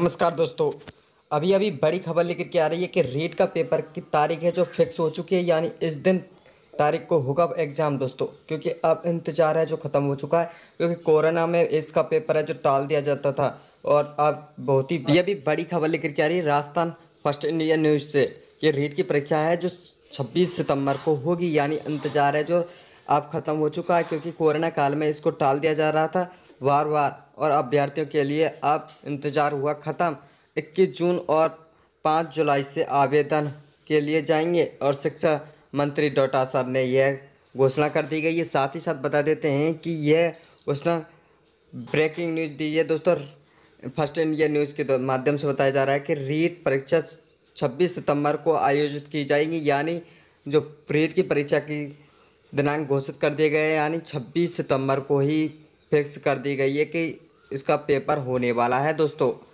नमस्कार दोस्तों अभी अभी बड़ी खबर लेकर के आ रही है कि रेट का पेपर की तारीख है जो फिक्स हो चुकी है यानी इस दिन तारीख को होगा एग्ज़ाम दोस्तों क्योंकि अब इंतज़ार है जो ख़त्म हो चुका है क्योंकि कोरोना में इसका पेपर है जो टाल दिया जाता था और अब बहुत ही अभी अभी बड़ी खबर लेकर के आ रही है राजस्थान फर्स्ट इंडिया न्यूज़ से ये रेट की परीक्षा है जो छब्बीस सितम्बर को होगी यानी इंतज़ार है जो अब ख़त्म हो चुका है क्योंकि कोरोना काल में इसको टाल दिया जा रहा था वार वार और अभ्यर्थियों के लिए अब इंतज़ार हुआ ख़त्म 21 जून और 5 जुलाई से आवेदन के लिए जाएंगे और शिक्षा मंत्री डोटा साहब ने यह घोषणा कर दी गई है साथ ही साथ बता देते हैं कि यह घोषणा ब्रेकिंग न्यूज़ दी है दोस्तों फर्स्ट इंडिया न्यूज़ के माध्यम से बताया जा रहा है कि रीट परीक्षा 26 सितंबर को आयोजित की जाएगी यानी जो रीट की परीक्षा की दिनांक घोषित कर दिए गए यानी 26 सितंबर को ही फिक्स कर दी गई है कि इसका पेपर होने वाला है दोस्तों